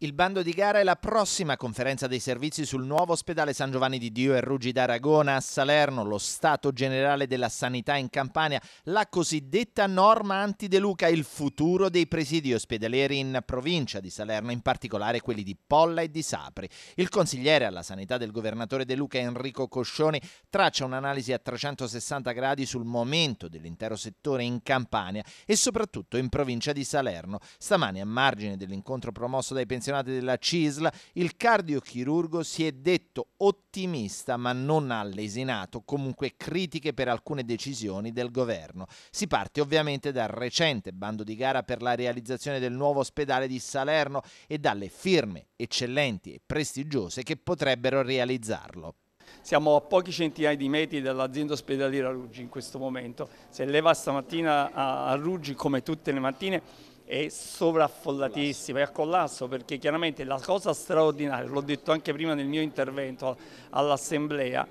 Il bando di gara è la prossima conferenza dei servizi sul nuovo ospedale San Giovanni di Dio e Ruggi d'Aragona a Salerno, lo Stato Generale della Sanità in Campania, la cosiddetta norma anti-De Luca, il futuro dei presidi ospedalieri in provincia di Salerno, in particolare quelli di Polla e di Sapri. Il consigliere alla sanità del governatore De Luca Enrico Coscioni traccia un'analisi a 360 gradi sul momento dell'intero settore in Campania e soprattutto in provincia di Salerno. Stamani a margine dell'incontro promosso dai pensieri sanzionati della CISL, il cardiochirurgo si è detto ottimista ma non ha lesinato comunque critiche per alcune decisioni del governo. Si parte ovviamente dal recente bando di gara per la realizzazione del nuovo ospedale di Salerno e dalle firme eccellenti e prestigiose che potrebbero realizzarlo. Siamo a pochi centinaia di metri dall'azienda ospedaliera Ruggi in questo momento. Se leva stamattina a Ruggi, come tutte le mattine, è sovraffollatissima, è a collasso perché chiaramente la cosa straordinaria, l'ho detto anche prima nel mio intervento all'assemblea,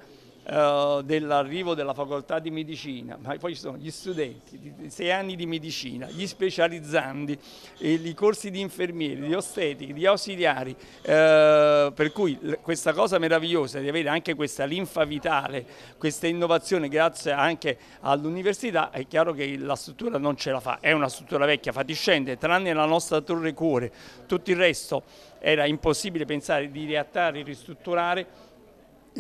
eh, dell'arrivo della facoltà di medicina, ma poi ci sono gli studenti di sei anni di medicina, gli specializzandi, i corsi di infermieri, di ostetici, di ausiliari, eh, per cui questa cosa meravigliosa di avere anche questa linfa vitale, questa innovazione grazie anche all'università, è chiaro che la struttura non ce la fa, è una struttura vecchia, fatiscente, tranne la nostra torre cuore, tutto il resto era impossibile pensare di riattare, ristrutturare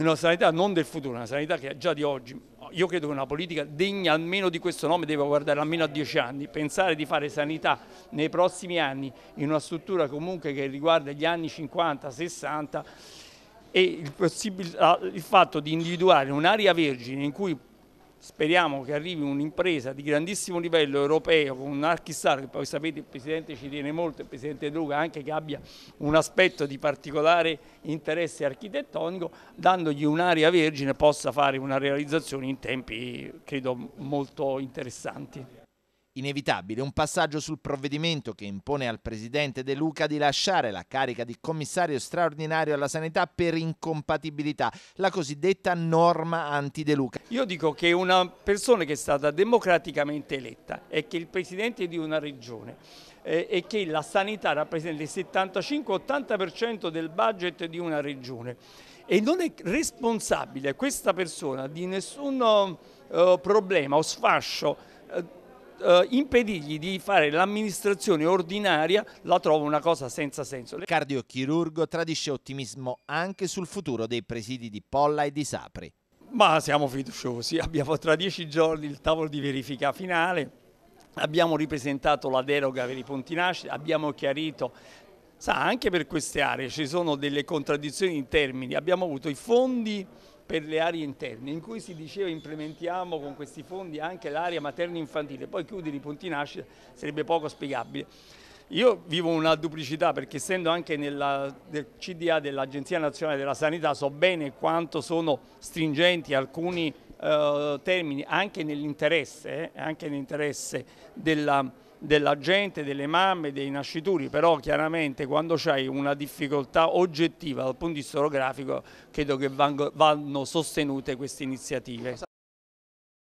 una sanità non del futuro, una sanità che è già di oggi. Io credo che una politica degna almeno di questo nome deve guardare almeno a dieci anni. Pensare di fare sanità nei prossimi anni in una struttura comunque che riguarda gli anni 50, 60 e il, ah, il fatto di individuare un'area vergine in cui Speriamo che arrivi un'impresa di grandissimo livello europeo con un Archistar, che poi sapete il Presidente ci tiene molto, il Presidente Luca anche che abbia un aspetto di particolare interesse architettonico, dandogli un'area vergine possa fare una realizzazione in tempi credo molto interessanti inevitabile un passaggio sul provvedimento che impone al presidente De Luca di lasciare la carica di commissario straordinario alla sanità per incompatibilità, la cosiddetta norma anti De Luca. Io dico che una persona che è stata democraticamente eletta e che il presidente di una regione eh, e che la sanità rappresenta il 75-80% del budget di una regione e non è responsabile questa persona di nessun eh, problema o sfascio eh, eh, impedirgli di fare l'amministrazione ordinaria la trovo una cosa senza senso. Il Cardiochirurgo tradisce ottimismo anche sul futuro dei presidi di Polla e di Sapri. Ma siamo fiduciosi, abbiamo tra dieci giorni il tavolo di verifica finale, abbiamo ripresentato la deroga per i punti nascita, abbiamo chiarito Sa, anche per queste aree ci sono delle contraddizioni in termini. Abbiamo avuto i fondi per le aree interne, in cui si diceva implementiamo con questi fondi anche l'area materno-infantile, poi chiudere i punti nascita sarebbe poco spiegabile. Io vivo una duplicità perché essendo anche nella, del CDA dell'Agenzia Nazionale della Sanità so bene quanto sono stringenti alcuni eh, termini anche nell'interesse eh, nell della della gente, delle mamme, dei nascituri, però chiaramente quando c'hai una difficoltà oggettiva dal punto di vista orografico credo che vanno sostenute queste iniziative.